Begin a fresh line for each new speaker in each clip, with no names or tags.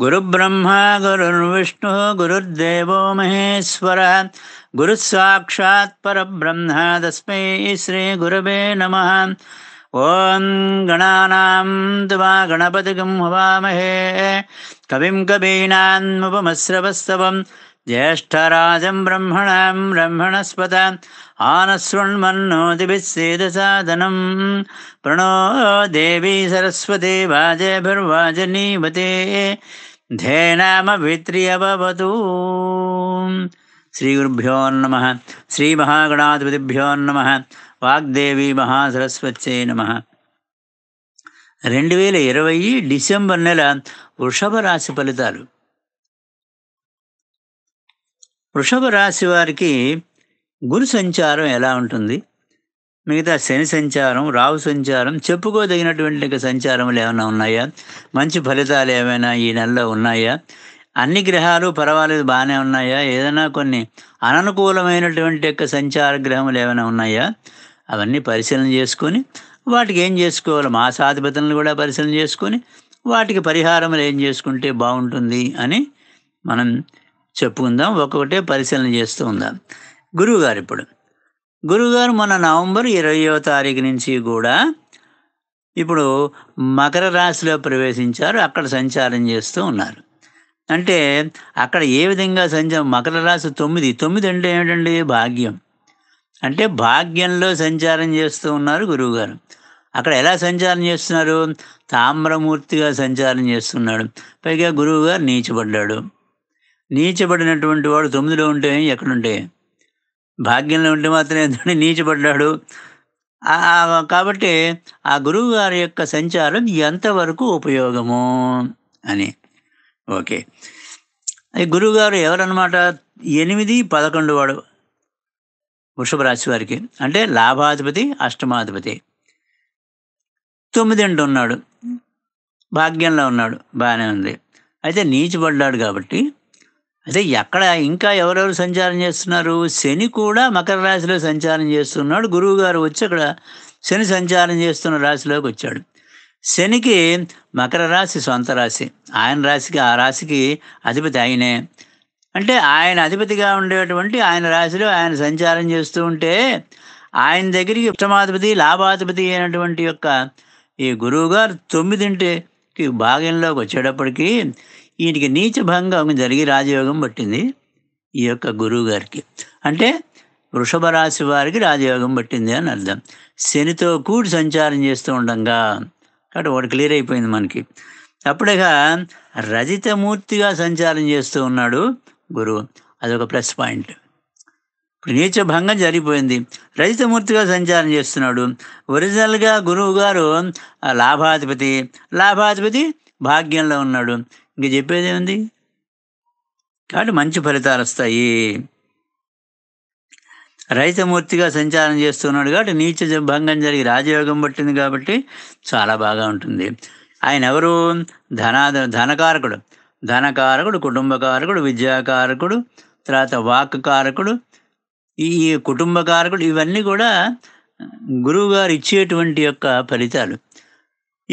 गुरुब्रह्मा गुरुर्विष्णुः गुरुर्देवो महेश्वरः परब्रह्म तस्मै श्रीगुरवे नमः ॐ गणानाम् तु वा गणपतिमहे कविम् कवीनान्मुपमश्रवस्तवम् ज्येष्ठराजं ब्रह्मणां ब्रह्मणस्पद आनस्वृण्मन्नोतिभिः सेदसादनम् प्रणो देवी सरस्वती वाजे ధేనామవిత్రియవతూ శ్రీగురుభ్యో నమ శ్రీ మహాగణాధిపతిభ్యో నమ వాగ్దేవి మహాసరస్వత్యే నమ రెండు వేల ఇరవై డిసెంబర్ నెల వృషభ రాశి ఫలితాలు వృషభ రాశి వారికి గురు సంచారం ఎలా ఉంటుంది మిగతా శని సంచారం రావు సంచారం చెప్పుకోదగినటువంటి సంచారములు ఏమైనా ఉన్నాయా మంచి ఫలితాలు ఏమైనా ఈ నెలలో ఉన్నాయా అన్ని గ్రహాలు పర్వాలేదు బాగానే ఉన్నాయా ఏదైనా కొన్ని అననుకూలమైనటువంటి యొక్క సంచార గ్రహములు ఏమైనా ఉన్నాయా అవన్నీ పరిశీలన చేసుకొని వాటికి ఏం చేసుకోవాలి మాసాధిపతులను కూడా పరిశీలన చేసుకొని వాటికి పరిహారములు ఏం చేసుకుంటే బాగుంటుంది అని మనం చెప్పుకుందాం ఒక్కొక్కటే పరిశీలన చేస్తూ ఉందాం గురువుగారు ఇప్పుడు గురుగారు మన నవంబర్ ఇరవయో తారీఖు నుంచి కూడా ఇప్పుడు మకర రాశిలో ప్రవేశించారు అక్కడ సంచారం చేస్తూ ఉన్నారు అంటే అక్కడ ఏ విధంగా సంచారం మకర రాశి తొమ్మిది తొమ్మిది అంటే ఏమిటండి భాగ్యం అంటే భాగ్యంలో సంచారం చేస్తూ ఉన్నారు గురువుగారు అక్కడ ఎలా సంచారం చేస్తున్నారు తామ్రమూర్తిగా సంచారం చేస్తున్నాడు పైగా గురువుగారు నీచబడ్డాడు నీచబడినటువంటి వాడు తొమ్మిదిలో ఉంటే ఎక్కడుంటే భాగ్యంలో ఉంటే మాత్రం ఏంటంటే నీచబడ్డాడు కాబట్టి ఆ గురువు గారి యొక్క సంచారం ఎంతవరకు ఉపయోగము అని ఓకే గురువుగారు ఎవరన్నమాట ఎనిమిది పదకొండు వాడు వృషభ రాశి వారికి అంటే లాభాధిపతి అష్టమాధిపతి తొమ్మిది ఉన్నాడు భాగ్యంలో ఉన్నాడు బాగానే ఉంది అయితే నీచిపడ్డాడు కాబట్టి అదే ఎక్కడ ఇంకా ఎవరెవరు సంచారం చేస్తున్నారు శని కూడా మకర రాశిలో సంచారం చేస్తున్నాడు గురువు గారు వచ్చి అక్కడ శని సంచారం చేస్తున్న రాశిలోకి వచ్చాడు శనికి మకర రాశి సొంత రాశి ఆయన రాశికి ఆ రాశికి అధిపతి ఆయనే అంటే ఆయన అధిపతిగా ఉండేటువంటి ఆయన రాశిలో ఆయన సంచారం చేస్తూ ఉంటే ఆయన దగ్గరికి ఉత్తమాధిపతి లాభాధిపతి అయినటువంటి యొక్క ఈ గురువుగారు తొమ్మిదింటికి భాగంలోకి వచ్చేటప్పటికీ ఈయనకి నీచభంగం జరిగి రాజయోగం పట్టింది ఈ యొక్క గురువు గారికి అంటే వృషభ రాశి వారికి రాజయోగం పట్టింది అని అర్థం శనితో కూడి సంచారం చేస్తూ ఉండగా కాబట్టి వాడు క్లియర్ అయిపోయింది మనకి అప్పుడేగా రజితమూర్తిగా సంచారం చేస్తూ ఉన్నాడు గురువు అదొక ప్లస్ పాయింట్ ఇప్పుడు నీచభంగం జరిగిపోయింది రజితమూర్తిగా సంచారం చేస్తున్నాడు ఒరిజినల్గా గురువు గారు లాభాధిపతి లాభాధిపతి భాగ్యంలో ఉన్నాడు ఇంక చెప్పేదేముంది కాబట్టి మంచి ఫలితాలు వస్తాయి రైతమూర్తిగా సంచారం చేస్తున్నాడు కాబట్టి నీచ భంగం జరిగి రాజయోగం పట్టింది కాబట్టి చాలా బాగా ఉంటుంది ఆయన ఎవరు ధనాద ధనకారకుడు ధనకారకుడు కుటుంబకారకుడు విద్యాకారకుడు తర్వాత వాక్కారకుడు ఈ కుటుంబకారకుడు ఇవన్నీ కూడా గురువుగారు ఇచ్చేటువంటి యొక్క ఫలితాలు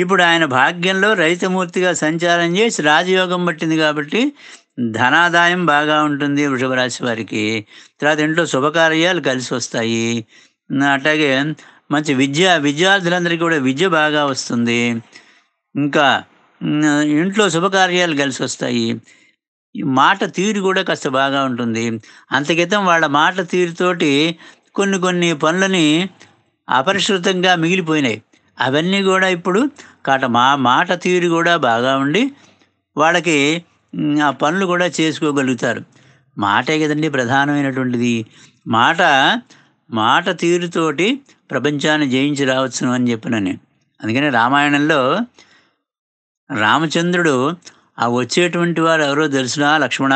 ఇప్పుడు ఆయన భాగ్యంలో రైతమూర్తిగా సంచారం చేసి రాజయోగం పట్టింది కాబట్టి ధనాదాయం బాగా ఉంటుంది వృషభరాశి వారికి తర్వాత ఇంట్లో శుభకార్యాలు కలిసి వస్తాయి అట్లాగే మంచి విద్య విద్యార్థులందరికీ కూడా విద్య బాగా వస్తుంది ఇంకా ఇంట్లో శుభకార్యాలు కలిసి వస్తాయి మాట తీరు కూడా కాస్త బాగా ఉంటుంది అంతకితం వాళ్ళ మాట తీరుతోటి కొన్ని కొన్ని పనులని అపరిష్కృతంగా మిగిలిపోయినాయి అవన్నీ కూడా ఇప్పుడు కాట మా మాట తీరు కూడా బాగా ఉండి వాళ్ళకి ఆ పనులు కూడా చేసుకోగలుగుతారు మాటే కదండి ప్రధానమైనటువంటిది మాట మాట తీరుతోటి ప్రపంచాన్ని జయించి రావచ్చును అని చెప్పినని అందుకని రామాయణంలో రామచంద్రుడు ఆ వచ్చేటువంటి వాడు ఎవరో తెలిసినా లక్ష్మణ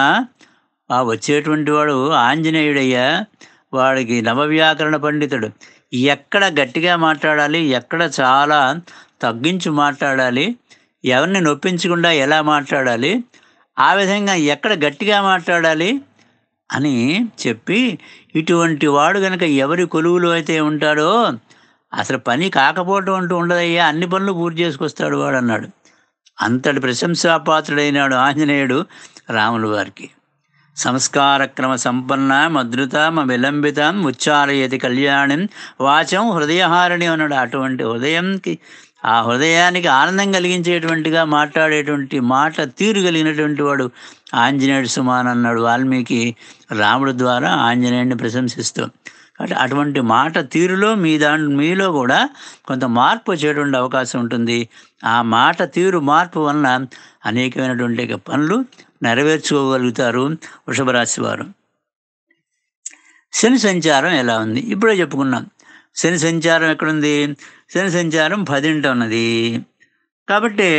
ఆ వచ్చేటువంటి వాడు ఆంజనేయుడయ్యా వాడికి నవవ్యాకరణ పండితుడు ఎక్కడ గట్టిగా మాట్లాడాలి ఎక్కడ చాలా తగ్గించి మాట్లాడాలి ఎవరిని నొప్పించకుండా ఎలా మాట్లాడాలి ఆ విధంగా ఎక్కడ గట్టిగా మాట్లాడాలి అని చెప్పి ఇటువంటి వాడు కనుక ఎవరి కొలువులు అయితే ఉంటాడో అసలు పని కాకపోవటం అంటూ ఉండదయ్యా అన్ని పనులు పూర్తి చేసుకొస్తాడు వాడు అన్నాడు అంతటి ప్రశంసాపాత్రుడైనాడు ఆంజనేయుడు రాముల వారికి సంస్కారక్రమ సంపన్న అద్భుతాం విలంబితం ఉచ్చారయతి కళ్యాణం వాచం హృదయహారిణి అన్నాడు అటువంటి హృదయంకి ఆ హృదయానికి ఆనందం కలిగించేటువంటిగా మాట్లాడేటువంటి మాట తీరు కలిగినటువంటి వాడు ఆంజనేయుడు సుమాన్ అన్నాడు వాల్మీకి రాముడు ద్వారా ఆంజనేయుడిని ప్రశంసిస్తూ కాబట్టి అటువంటి మాట తీరులో మీ దాని మీలో కూడా కొంత మార్పు వచ్చేటువంటి అవకాశం ఉంటుంది ఆ మాట తీరు మార్పు వలన అనేకమైనటువంటి పనులు నెరవేర్చుకోగలుగుతారు వృషభరాశి వారు శని సంచారం ఎలా ఉంది ఇప్పుడే చెప్పుకున్నాం శని సంచారం ఎక్కడుంది శని సంచారం పదింట ఉన్నది కాబట్టి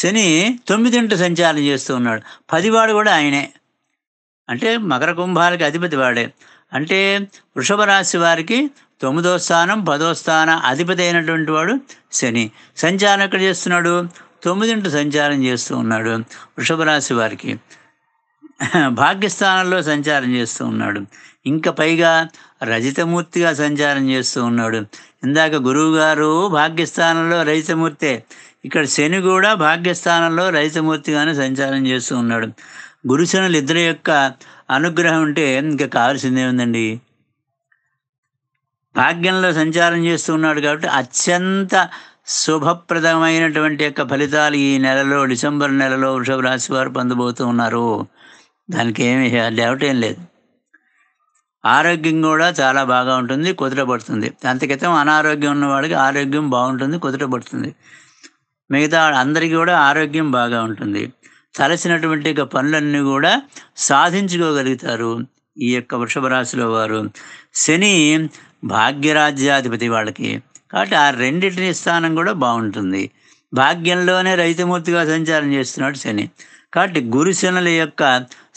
శని తొమ్మిదింట సంచారం చేస్తూ ఉన్నాడు పదివాడు కూడా ఆయనే అంటే మకర కుంభాలకి అధిపతి వాడే అంటే వృషభ రాశి వారికి తొమ్మిదో స్థానం పదో స్థానం అధిపతి అయినటువంటి వాడు శని సంచారం ఎక్కడ చేస్తున్నాడు తొమ్మిదింట సంచారం చేస్తూ ఉన్నాడు వృషభ రాశి వారికి భాగ్యస్థానంలో సంచారం చేస్తూ ఉన్నాడు ఇంకా పైగా రజితమూర్తిగా సంచారం చేస్తూ ఉన్నాడు ఇందాక గురువుగారు భాగ్యస్థానంలో రజితమూర్తే ఇక్కడ శని కూడా భాగ్యస్థానంలో రజితమూర్తిగానే సంచారం చేస్తూ ఉన్నాడు గురుశనులు ఇద్దరి యొక్క అనుగ్రహం ఉంటే ఇంకా కావాల్సిందే ఉందండి భాగ్యంలో సంచారం చేస్తూ ఉన్నాడు కాబట్టి అత్యంత శుభప్రదమైనటువంటి యొక్క ఫలితాలు ఈ నెలలో డిసెంబర్ నెలలో వృషభ రాశి వారు పొందబోతూ ఉన్నారు దానికి ఏమి డౌట్ ఏం లేదు ఆరోగ్యం కూడా చాలా బాగా ఉంటుంది కుదుటపడుతుంది అంతకితం అనారోగ్యం ఉన్నవాడికి ఆరోగ్యం బాగుంటుంది కుదుటపడుతుంది మిగతా అందరికీ కూడా ఆరోగ్యం బాగా ఉంటుంది తలసినటువంటి యొక్క పనులన్నీ కూడా సాధించుకోగలుగుతారు ఈ యొక్క వృషభ రాశిలో వారు శని భాగ్యరాజ్యాధిపతి వాళ్ళకి కాబట్టి ఆ రెండింటిని స్థానం కూడా బాగుంటుంది భాగ్యంలోనే రైతుమూర్తిగా సంచారం చేస్తున్నాడు శని కాబట్టి గురుశనుల యొక్క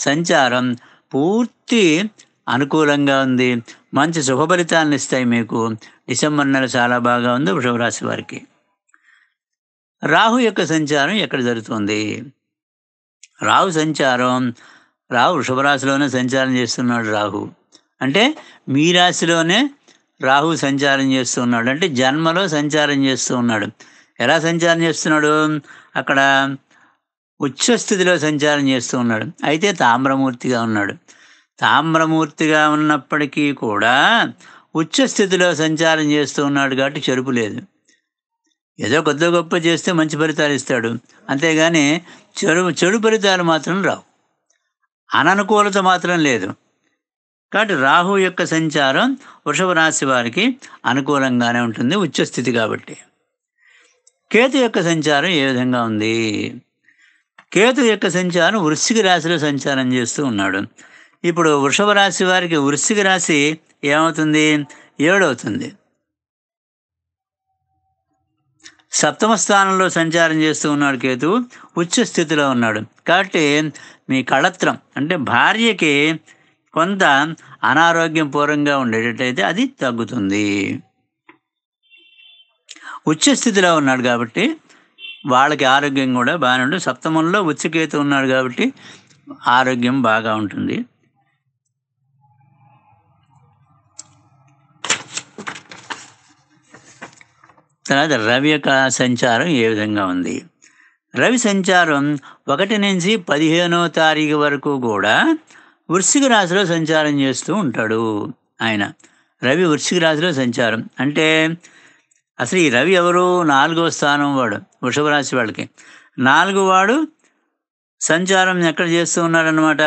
సంచారం పూర్తి అనుకూలంగా ఉంది మంచి శుభ ఫలితాలను ఇస్తాయి మీకు డిసెంబర్ నెల చాలా బాగా ఉంది వృషభరాశి వారికి రాహు యొక్క సంచారం ఎక్కడ జరుగుతుంది రాహు సంచారం రాహు వృషభరాశిలోనే సంచారం చేస్తున్నాడు రాహు అంటే మీ రాశిలోనే రాహు సంచారం చేస్తూ ఉన్నాడు అంటే జన్మలో సంచారం చేస్తూ ఉన్నాడు ఎలా సంచారం చేస్తున్నాడు అక్కడ ఉచ్చస్థితిలో సంచారం చేస్తూ ఉన్నాడు అయితే తామ్రమూర్తిగా ఉన్నాడు తామ్రమూర్తిగా ఉన్నప్పటికీ కూడా ఉచ్చస్థితిలో సంచారం చేస్తూ ఉన్నాడు కాబట్టి చెరుపు లేదు ఏదో కొద్ది గొప్ప చేస్తే మంచి ఫలితాలు ఇస్తాడు అంతేగాని చెడు చెడు ఫలితాలు మాత్రం రావు అననుకూలత మాత్రం లేదు కాబట్టి రాహు యొక్క సంచారం వృషభ రాశి వారికి అనుకూలంగానే ఉంటుంది ఉచ్చస్థితి కాబట్టి కేతు యొక్క సంచారం ఏ విధంగా ఉంది కేతు యొక్క సంచారం వృశ్చిక రాశిలో సంచారం చేస్తూ ఉన్నాడు ఇప్పుడు వృషభ రాశి వారికి వృశ్చిక రాశి ఏమవుతుంది ఏడవుతుంది సప్తమ స్థానంలో సంచారం చేస్తూ ఉన్నాడు కేతు ఉచ్చ స్థితిలో ఉన్నాడు కాబట్టి మీ కళత్రం అంటే భార్యకి కొంత అనారోగ్యం పూర్వంగా ఉండేటట్టయితే అది తగ్గుతుంది ఉచ్చస్థితిలో స్థితిలో ఉన్నాడు కాబట్టి వాళ్ళకి ఆరోగ్యం కూడా బాగానే ఉంటుంది సప్తమంలో ఉచ్చకేతు ఉన్నాడు కాబట్టి ఆరోగ్యం బాగా ఉంటుంది తర్వాత రవి యొక్క సంచారం ఏ విధంగా ఉంది రవి సంచారం ఒకటి నుంచి పదిహేనో తారీఖు వరకు కూడా వృశ్చిక రాశిలో సంచారం చేస్తూ ఉంటాడు ఆయన రవి వృశ్చిక రాశిలో సంచారం అంటే అసలు ఈ రవి ఎవరు నాలుగో స్థానం వాడు వృషభ రాశి వాళ్ళకి నాలుగు వాడు సంచారం ఎక్కడ చేస్తూ ఉన్నాడనమాట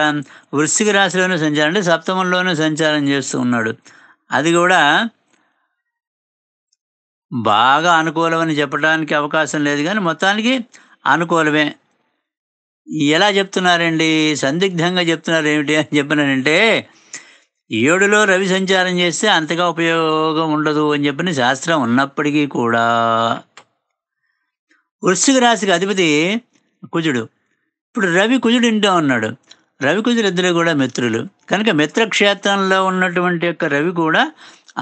వృశ్చిక రాశిలోనూ సంచారం అంటే సప్తమంలోనూ సంచారం చేస్తూ ఉన్నాడు అది కూడా బాగా అనుకూలమని చెప్పడానికి అవకాశం లేదు కానీ మొత్తానికి అనుకూలమే ఎలా చెప్తున్నారండి సందిగ్ధంగా చెప్తున్నారు ఏమిటి అని చెప్పినారంటే ఏడులో రవి సంచారం చేస్తే అంతగా ఉపయోగం ఉండదు అని చెప్పిన శాస్త్రం ఉన్నప్పటికీ కూడా వృశ్చిక రాశికి అధిపతి కుజుడు ఇప్పుడు రవి కుజుడు ఇంటో ఉన్నాడు రవి కుజుడు ఇద్దరు కూడా మిత్రులు కనుక మిత్రక్షేత్రంలో ఉన్నటువంటి యొక్క రవి కూడా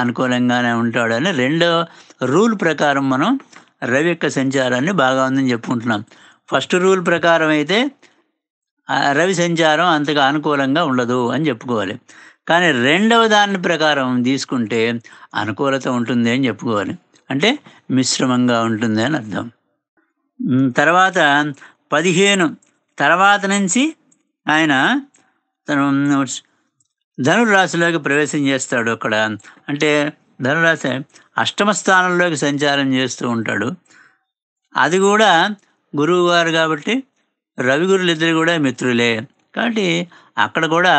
అనుకూలంగానే ఉంటాడని రెండో రూల్ ప్రకారం మనం రవి యొక్క సంచారాన్ని బాగా ఉందని చెప్పుకుంటున్నాం ఫస్ట్ రూల్ ప్రకారం అయితే రవి సంచారం అంతగా అనుకూలంగా ఉండదు అని చెప్పుకోవాలి కానీ రెండవ దాని ప్రకారం తీసుకుంటే అనుకూలత ఉంటుంది అని చెప్పుకోవాలి అంటే మిశ్రమంగా ఉంటుంది అని అర్థం తర్వాత పదిహేను తర్వాత నుంచి ఆయన తను ధనురాశిలోకి ప్రవేశం చేస్తాడు అక్కడ అంటే ధనురాశి అష్టమ స్థానంలోకి సంచారం చేస్తూ ఉంటాడు అది కూడా గురువుగారు కాబట్టి రవి గురులు ఇద్దరు కూడా మిత్రులే కాబట్టి అక్కడ కూడా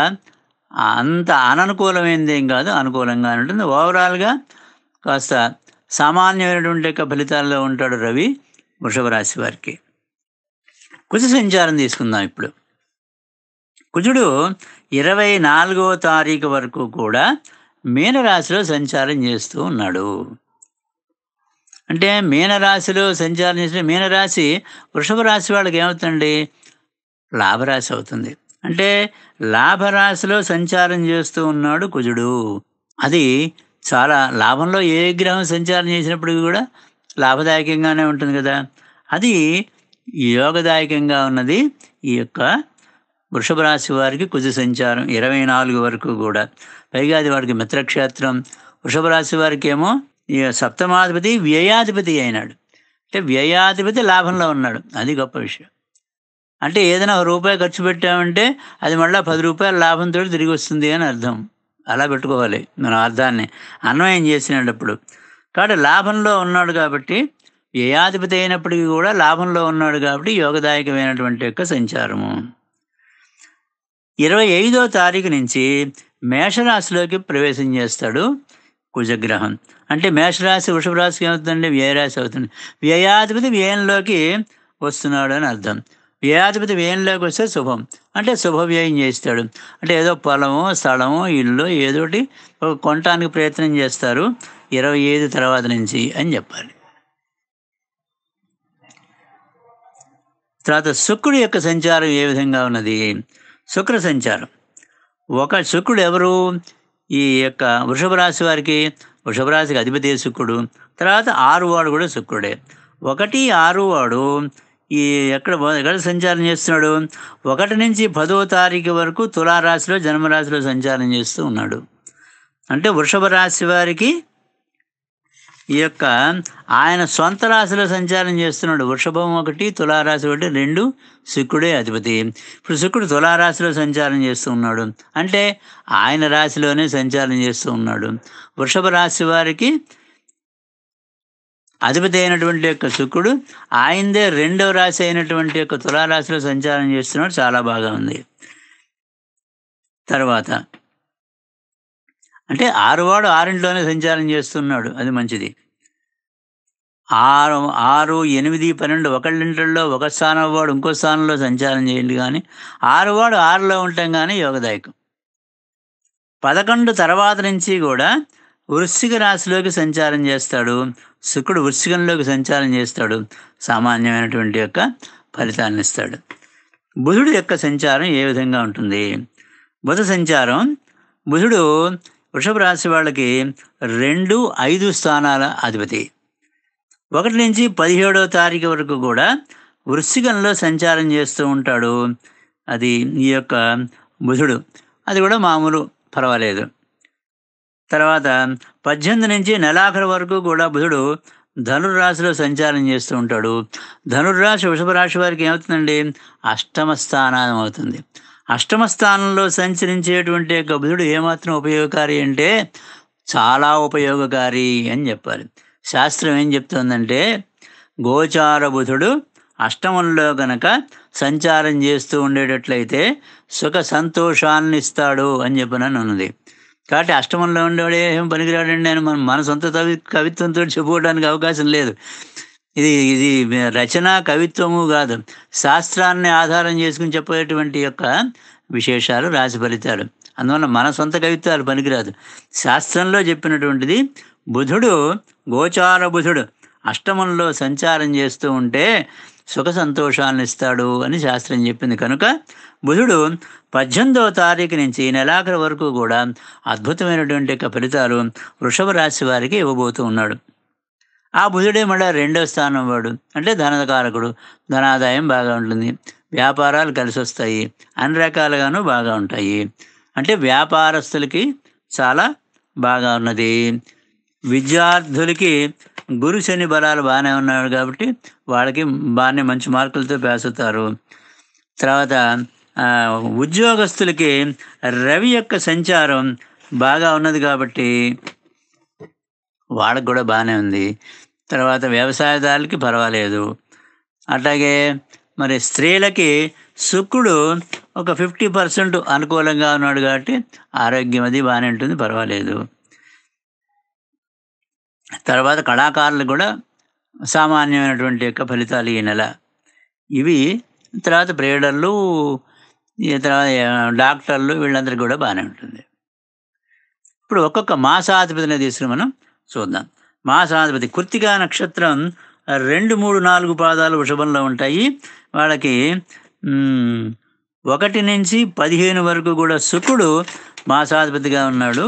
అంత అననుకూలమైనది ఏం కాదు అనుకూలంగా ఉంటుంది ఓవరాల్గా కాస్త సామాన్యమైనటువంటి యొక్క ఫలితాల్లో ఉంటాడు రవి వృషభ రాశి వారికి కుజు సంచారం తీసుకుందాం ఇప్పుడు కుజుడు ఇరవై నాలుగో తారీఖు వరకు కూడా మీనరాశిలో సంచారం చేస్తూ ఉన్నాడు అంటే మీనరాశిలో సంచారం చేసిన మీనరాశి వృషభ రాశి వాళ్ళకి ఏమవుతుందండి లాభరాశి అవుతుంది అంటే లాభరాశిలో సంచారం చేస్తూ ఉన్నాడు కుజుడు అది చాలా లాభంలో ఏ గ్రహం సంచారం చేసినప్పటికీ కూడా లాభదాయకంగానే ఉంటుంది కదా అది యోగదాయకంగా ఉన్నది ఈ యొక్క వృషభ రాశి వారికి కుజ సంచారం ఇరవై నాలుగు వరకు కూడా పైగా అది వారికి మిత్రక్షేత్రం వృషభ రాశి వారికి ఏమో సప్తమాధిపతి వ్యయాధిపతి అయినాడు అంటే వ్యయాధిపతి లాభంలో ఉన్నాడు అది గొప్ప విషయం అంటే ఏదైనా ఒక రూపాయి ఖర్చు పెట్టామంటే అది మళ్ళీ పది రూపాయల లాభంతో తిరిగి వస్తుంది అని అర్థం అలా పెట్టుకోవాలి మనం అర్థాన్ని అన్వయం చేసినప్పుడు కాబట్టి లాభంలో ఉన్నాడు కాబట్టి వ్యయాధిపతి అయినప్పటికీ కూడా లాభంలో ఉన్నాడు కాబట్టి యోగదాయకమైనటువంటి యొక్క సంచారము ఇరవై ఐదో తారీఖు నుంచి మేషరాశిలోకి ప్రవేశం చేస్తాడు కుజగ్రహం అంటే మేషరాశి వృషభరాశికి ఏమవుతుందండి వ్యయరాశి అవుతుంది వ్యయాధిపతి వ్యయంలోకి వస్తున్నాడు అని అర్థం వ్యయాధిపతి వ్యయంలోకి వస్తే శుభం అంటే శుభ వ్యయం చేస్తాడు అంటే ఏదో పొలము స్థలము ఇల్లు ఏదోటి కొనటానికి ప్రయత్నం చేస్తారు ఇరవై ఐదు తర్వాత నుంచి అని చెప్పాలి తర్వాత శుక్రుడు యొక్క సంచారం ఏ విధంగా ఉన్నది శుక్ర సంచారం ఒక శుక్రుడు ఎవరు ఈ యొక్క వృషభ రాశి వారికి వృషభ రాశికి అధిపతి శుక్రుడు తర్వాత ఆరు వాడు కూడా శుక్రుడే ఒకటి ఆరు వాడు ఈ ఎక్కడ ఎక్కడ సంచారం చేస్తున్నాడు ఒకటి నుంచి పదో తారీఖు వరకు తులారాశిలో జన్మరాశిలో సంచారం చేస్తూ ఉన్నాడు అంటే వృషభ రాశి వారికి ఈ యొక్క ఆయన సొంత రాశిలో సంచారం చేస్తున్నాడు వృషభం ఒకటి తులారాశి ఒకటి రెండు శుక్రుడే అధిపతి ఇప్పుడు శుక్రుడు తులారాశిలో సంచారం చేస్తూ ఉన్నాడు అంటే ఆయన రాశిలోనే సంచారం చేస్తూ ఉన్నాడు వృషభ రాశి వారికి అధిపతి అయినటువంటి యొక్క శుక్రుడు ఆయనదే రెండవ రాశి అయినటువంటి యొక్క తులారాశిలో సంచారం చేస్తున్నాడు చాలా బాగా ఉంది తర్వాత అంటే ఆరువాడు ఆరింట్లోనే సంచారం చేస్తున్నాడు అది మంచిది ఆరు ఆరు ఎనిమిది పన్నెండు ఒకళ్ళింటిలో ఒక స్థానం వాడు ఇంకో స్థానంలో సంచారం చేయండి కానీ ఆరువాడు ఆరులో ఉంటాం కానీ యోగదాయకం పదకొండు తర్వాత నుంచి కూడా వృశ్చిక రాశిలోకి సంచారం చేస్తాడు శుక్రుడు వృశ్చికంలోకి సంచారం చేస్తాడు సామాన్యమైనటువంటి యొక్క ఫలితాన్ని ఇస్తాడు బుధుడు యొక్క సంచారం ఏ విధంగా ఉంటుంది బుధ సంచారం బుధుడు వృషభ రాశి వాళ్ళకి రెండు ఐదు స్థానాల అధిపతి ఒకటి నుంచి పదిహేడవ తారీఖు వరకు కూడా వృశ్చికంలో సంచారం చేస్తూ ఉంటాడు అది ఈ యొక్క బుధుడు అది కూడా మామూలు పర్వాలేదు తర్వాత పద్దెనిమిది నుంచి నెలాఖరు వరకు కూడా బుధుడు ధనుర్రాశిలో సంచారం చేస్తూ ఉంటాడు ధనుర్రాశి వృషభ రాశి వారికి ఏమవుతుందండి అష్టమ స్థానం అవుతుంది అష్టమ స్థానంలో సంచరించేటువంటి యొక్క బుధుడు ఏమాత్రం ఉపయోగకారి అంటే చాలా ఉపయోగకారి అని చెప్పాలి శాస్త్రం ఏం చెప్తుందంటే గోచార బుధుడు అష్టమంలో గనక సంచారం చేస్తూ ఉండేటట్లయితే సుఖ సంతోషాన్ని ఇస్తాడు అని చెప్పిన ఉన్నది కాబట్టి అష్టమంలో ఉండేవాడు ఏం పనికిరాడండి అని మన మన సొంత కవిత్వంతో చెప్పుకోవడానికి అవకాశం లేదు ఇది ఇది రచన కవిత్వము కాదు శాస్త్రాన్ని ఆధారం చేసుకుని చెప్పేటువంటి యొక్క విశేషాలు రాసి ఫలితాలు అందువల్ల మన సొంత కవిత్వాలు పనికిరాదు శాస్త్రంలో చెప్పినటువంటిది బుధుడు గోచార బుధుడు అష్టమంలో సంచారం చేస్తూ ఉంటే సుఖ సంతోషాలను ఇస్తాడు అని శాస్త్రం చెప్పింది కనుక బుధుడు పద్దెనిమిదవ తారీఖు నుంచి నెలాఖరు వరకు కూడా అద్భుతమైనటువంటి ఫలితాలు వృషభ రాశి వారికి ఇవ్వబోతూ ఉన్నాడు ఆ బుధుడే మళ్ళీ రెండో స్థానం వాడు అంటే ధనకారకుడు ధనాదాయం బాగా ఉంటుంది వ్యాపారాలు కలిసి వస్తాయి అన్ని రకాలుగాను బాగా ఉంటాయి అంటే వ్యాపారస్తులకి చాలా బాగా ఉన్నది విద్యార్థులకి గురు శని బలాలు బాగానే ఉన్నాడు కాబట్టి వాళ్ళకి బాగానే మంచి మార్కులతో పాస్ అవుతారు తర్వాత ఉద్యోగస్తులకి రవి యొక్క సంచారం బాగా ఉన్నది కాబట్టి వాళ్ళకు కూడా బాగానే ఉంది తర్వాత వ్యవసాయదారులకి పర్వాలేదు అట్లాగే మరి స్త్రీలకి శుక్రుడు ఒక ఫిఫ్టీ పర్సెంట్ అనుకూలంగా ఉన్నాడు కాబట్టి ఆరోగ్యం అది బాగానే ఉంటుంది పర్వాలేదు తర్వాత కళాకారులు కూడా సామాన్యమైనటువంటి యొక్క ఫలితాలు ఈ నెల ఇవి తర్వాత ప్రేడర్లు తర్వాత డాక్టర్లు వీళ్ళందరికీ కూడా బాగానే ఉంటుంది ఇప్పుడు ఒక్కొక్క మాసాధిపతిని తీసుకుని మనం చూద్దాం మాసాధిపతి కృత్తికా నక్షత్రం రెండు మూడు నాలుగు పాదాలు వృషభంలో ఉంటాయి వాళ్ళకి ఒకటి నుంచి పదిహేను వరకు కూడా శుక్రుడు మాసాధిపతిగా ఉన్నాడు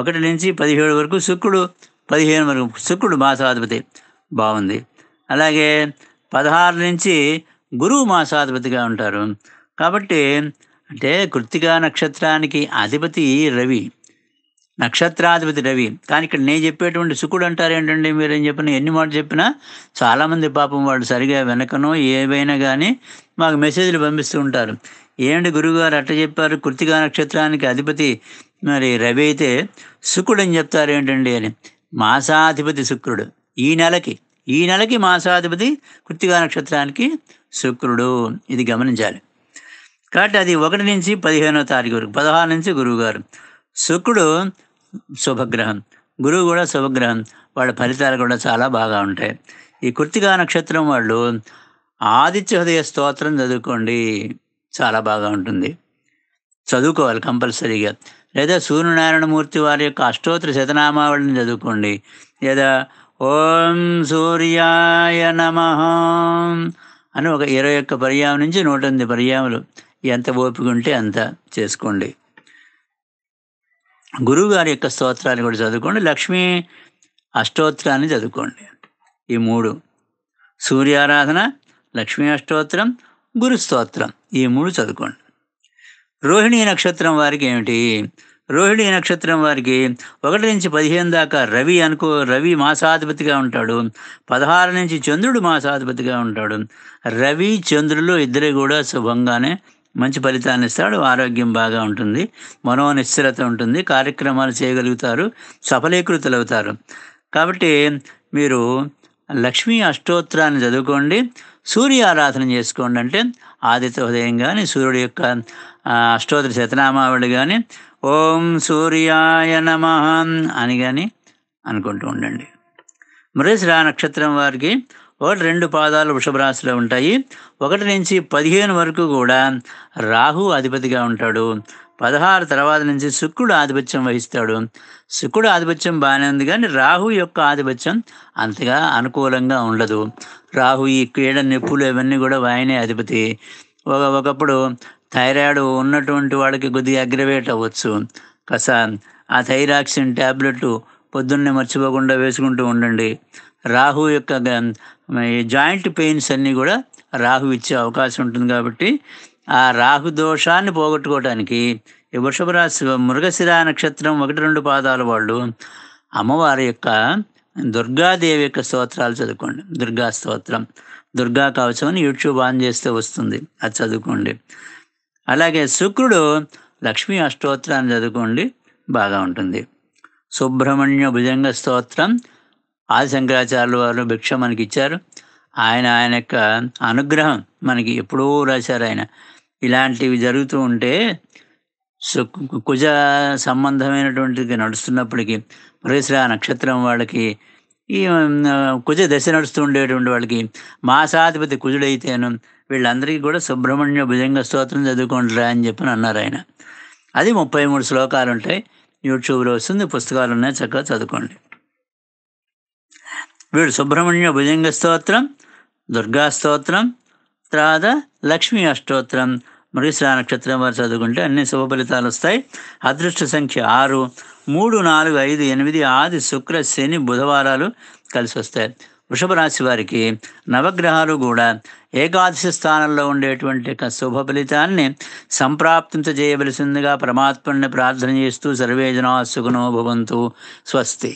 ఒకటి నుంచి పదిహేడు వరకు శుక్రుడు పదిహేను వరకు శుక్రుడు మాసాధిపతి బాగుంది అలాగే పదహారు నుంచి గురువు మాసాధిపతిగా ఉంటారు కాబట్టి అంటే కృత్తికా నక్షత్రానికి అధిపతి రవి నక్షత్రాధిపతి రవి కానీ ఇక్కడ నేను చెప్పేటువంటి శుకుడు అంటారు ఏంటండి మీరు ఏం చెప్పిన ఎన్ని మాటలు చెప్పినా చాలామంది పాపం వాళ్ళు సరిగా వెనకనో ఏవైనా కానీ మాకు మెసేజ్లు పంపిస్తూ ఉంటారు ఏంటి గురువుగారు అట్ట చెప్పారు కృతికా నక్షత్రానికి అధిపతి మరి రవి అయితే శుకుడు అని చెప్తారు ఏంటండి అని మాసాధిపతి శుక్రుడు ఈ నెలకి ఈ నెలకి మాసాధిపతి కృతికా నక్షత్రానికి శుక్రుడు ఇది గమనించాలి కాబట్టి అది ఒకటి నుంచి పదిహేనో తారీఖు వరకు పదహారు నుంచి గురువుగారు శుక్రుడు శుభగ్రహం గురువు కూడా శుభగ్రహం వాళ్ళ ఫలితాలు కూడా చాలా బాగా ఉంటాయి ఈ కృతికా నక్షత్రం వాళ్ళు ఆదిత్య హృదయ స్తోత్రం చదువుకోండి చాలా బాగా ఉంటుంది చదువుకోవాలి కంపల్సరీగా లేదా సూర్యనారాయణమూర్తి వారి యొక్క అష్టోత్తర శతనామావళిని చదువుకోండి లేదా ఓం సూర్యాయ నమ అని ఒక ఇరవై ఒక్క పర్యాయం నుంచి నూట ఎనిమిది పర్యాములు ఎంత ఓపిక ఉంటే అంత చేసుకోండి గురువు గారి యొక్క స్తోత్రాన్ని కూడా చదువుకోండి లక్ష్మీ అష్టోత్రాన్ని చదువుకోండి ఈ మూడు సూర్యారాధన లక్ష్మీ అష్టోత్రం గురు స్తోత్రం ఈ మూడు చదువుకోండి రోహిణీ నక్షత్రం వారికి ఏమిటి రోహిణీ నక్షత్రం వారికి ఒకటి నుంచి పదిహేను దాకా రవి అనుకో రవి మాసాధిపతిగా ఉంటాడు పదహారు నుంచి చంద్రుడు మాసాధిపతిగా ఉంటాడు రవి చంద్రులు ఇద్దరు కూడా శుభంగానే మంచి ఫలితాన్ని ఇస్తాడు ఆరోగ్యం బాగా ఉంటుంది మనో నిశ్చలత ఉంటుంది కార్యక్రమాలు చేయగలుగుతారు సఫలీకృతులు అవుతారు కాబట్టి మీరు లక్ష్మీ అష్టోత్తరాన్ని చదువుకోండి సూర్య ఆరాధన చేసుకోండి అంటే ఆదిత్య ఉదయం కానీ సూర్యుడి యొక్క అష్టోత్తర శతనామావళి కానీ ఓం సూర్యాయ నమ అని కానీ అనుకుంటూ ఉండండి మృగశిరా నక్షత్రం వారికి ఒకటి రెండు పాదాలు వృషభరాశిలో ఉంటాయి ఒకటి నుంచి పదిహేను వరకు కూడా రాహు అధిపతిగా ఉంటాడు పదహారు తర్వాత నుంచి శుక్రుడు ఆధిపత్యం వహిస్తాడు శుక్రుడు ఆధిపత్యం బాగానే ఉంది కానీ రాహు యొక్క ఆధిపత్యం అంతగా అనుకూలంగా ఉండదు రాహు ఈ క్రీడ నొప్పులు ఇవన్నీ కూడా వాయనే అధిపతి ఒక ఒకప్పుడు థైరాయిడ్ ఉన్నటువంటి వాళ్ళకి కొద్దిగా అగ్రవేట్ అవ్వచ్చు కస ఆ థైరాక్సిన్ ట్యాబ్లెట్ పొద్దున్నే మర్చిపోకుండా వేసుకుంటూ ఉండండి రాహు యొక్క జాయింట్ పెయిన్స్ అన్నీ కూడా రాహు ఇచ్చే అవకాశం ఉంటుంది కాబట్టి ఆ రాహు దోషాన్ని పోగొట్టుకోవడానికి ఈ వృషభరాశి మృగశిర నక్షత్రం ఒకటి రెండు పాదాల వాళ్ళు అమ్మవారి యొక్క దుర్గాదేవి యొక్క స్తోత్రాలు చదువుకోండి దుర్గా స్తోత్రం దుర్గా కవచం అని యూట్యూబ్ ఆన్ చేస్తే వస్తుంది అది చదువుకోండి అలాగే శుక్రుడు లక్ష్మీ అష్టోత్రాన్ని చదువుకోండి బాగా ఉంటుంది సుబ్రహ్మణ్య భుజంగ స్తోత్రం ఆది శంకరాచార్యుల వారు భిక్ష మనకి ఇచ్చారు ఆయన ఆయన యొక్క అనుగ్రహం మనకి ఎప్పుడూ రాశారు ఆయన ఇలాంటివి జరుగుతూ ఉంటే కుజ సంబంధమైనటువంటిది నడుస్తున్నప్పటికీ మృగశ్రా నక్షత్రం వాళ్ళకి ఈ కుజ దశ నడుస్తూ ఉండేటువంటి వాళ్ళకి మాసాధిపతి కుజుడైతేను వీళ్ళందరికీ కూడా సుబ్రహ్మణ్య భుజంగ స్తోత్రం చదువుకుంటారా అని చెప్పని అన్నారు ఆయన అది ముప్పై మూడు శ్లోకాలు ఉంటాయి యూట్యూబ్లో వస్తుంది పుస్తకాలు ఉన్నాయి చక్కగా చదువుకోండి వీడు సుబ్రహ్మణ్య భుజంగ స్తోత్రం దుర్గా స్తోత్రం తర్వాత లక్ష్మీ అష్టోత్రం మృగశ్రా నక్షత్రం వారు చదువుకుంటే అన్ని శుభ ఫలితాలు వస్తాయి అదృష్ట సంఖ్య ఆరు మూడు నాలుగు ఐదు ఎనిమిది ఆది శుక్ర శని బుధవారాలు కలిసి వస్తాయి వృషభ రాశి వారికి నవగ్రహాలు కూడా ఏకాదశి స్థానంలో ఉండేటువంటి శుభ ఫలితాన్ని చేయవలసిందిగా పరమాత్మని ప్రార్థన చేస్తూ సర్వేజనా సుఖనో భవంతు స్వస్తి